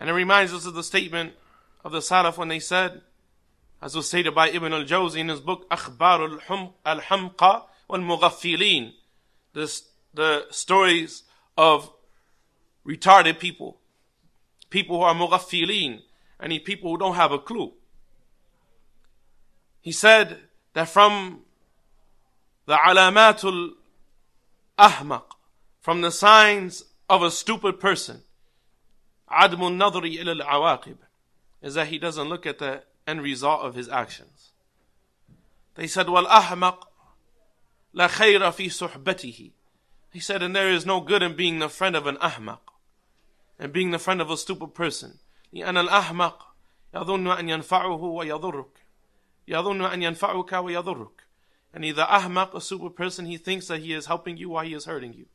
And it reminds us of the statement of the Salaf when they said, as was stated by Ibn al-Jawzi in his book, al-Hamqa wal the, the stories of retarded people, people who are mughaffilin, and people who don't have a clue. He said that from the alamatul ahmaq, from the signs of a stupid person, عدم النظر إلى العواقب is that he doesn't look at the end result of his actions. They said, وَالْأَحْمَقْ لَا خَيْرَ فِي صُحْبَتِهِ He said, and there is no good in being the friend of an ahmak, and being the friend of a stupid person. لأن الأحمق يظن أن ينفعه ويضرك يظن أن ينفعك ويضرك And the ahmak, a stupid person, he thinks that he is helping you while he is hurting you.